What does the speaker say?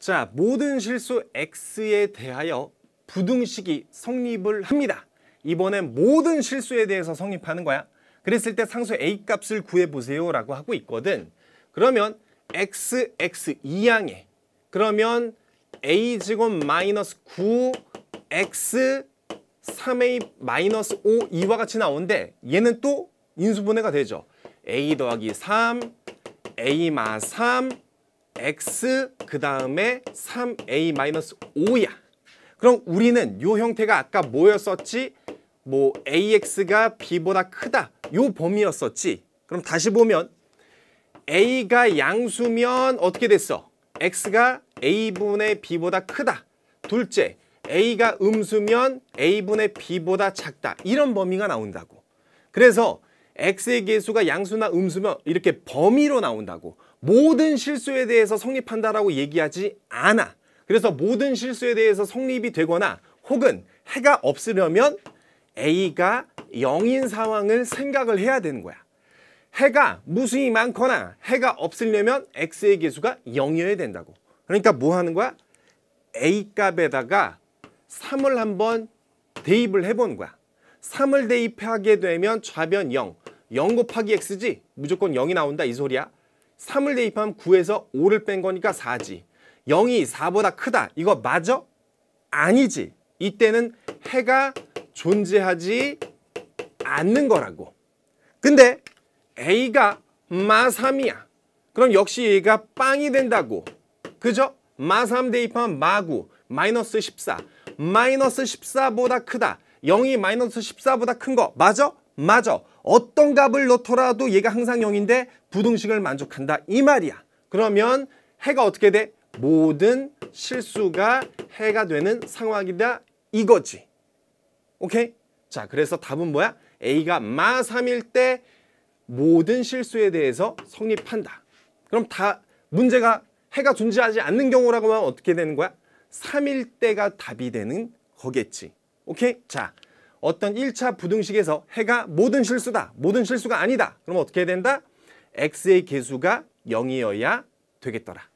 자, 모든 실수 X에 대하여 부등식이 성립을 합니다. 이번엔 모든 실수에 대해서 성립하는 거야. 그랬을 때 상수 A값을 구해보세요 라고 하고 있거든. 그러면 X, X 이항에 그러면 A제곱 마이너스 9 X 3A 마이너스 5 이와 같이 나오는데 얘는 또 인수분해가 되죠. A 더하기 3 A 마3 x 그 다음에 3a-5야. 그럼 우리는 요 형태가 아까 뭐였었지? 뭐 ax가 b보다 크다. 요 범위였었지. 그럼 다시 보면 a가 양수면 어떻게 됐어? x가 a분의 b보다 크다. 둘째, a가 음수면 a분의 b보다 작다. 이런 범위가 나온다고. 그래서 x의 개수가 양수나 음수면 이렇게 범위로 나온다고 모든 실수에 대해서 성립한다라고 얘기하지 않아. 그래서 모든 실수에 대해서 성립이 되거나 혹은 해가 없으려면 A가 0인 상황을 생각을 해야 되는 거야. 해가 무수히 많거나 해가 없으려면 X의 개수가 0이어야 된다고. 그러니까 뭐 하는 거야? A값에다가 3을 한번 대입을 해본 거야. 3을 대입하게 되면 좌변 0, 0 곱하기 x지 무조건 0이 나온다 이 소리야 3을 대입하면 9에서 5를 뺀 거니까 4지 0이 4보다 크다 이거 맞아? 아니지 이때는 해가 존재하지 않는 거라고 근데 A가 마삼이야 그럼 역시 얘가 빵이 된다고 그죠? 마삼 대입하면 마구 마이너스 14 마이너스 14보다 크다 0이 마이너스 14보다 큰 거 맞아? 맞아. 어떤 값을 넣더라도 얘가 항상 0인데 부등식을 만족한다. 이 말이야. 그러면 해가 어떻게 돼? 모든 실수가 해가 되는 상황이다. 이거지. 오케이? 자, 그래서 답은 뭐야? A가 마 3일 때 모든 실수에 대해서 성립한다. 그럼 다 문제가 해가 존재하지 않는 경우라고 하면 어떻게 되는 거야? 3일 때가 답이 되는 거겠지. 오케이? 자, 어떤 1차 부등식에서 해가 모든 실수다. 모든 실수가 아니다. 그럼 어떻게 해야 된다? x의 개수가 0이어야 되겠더라.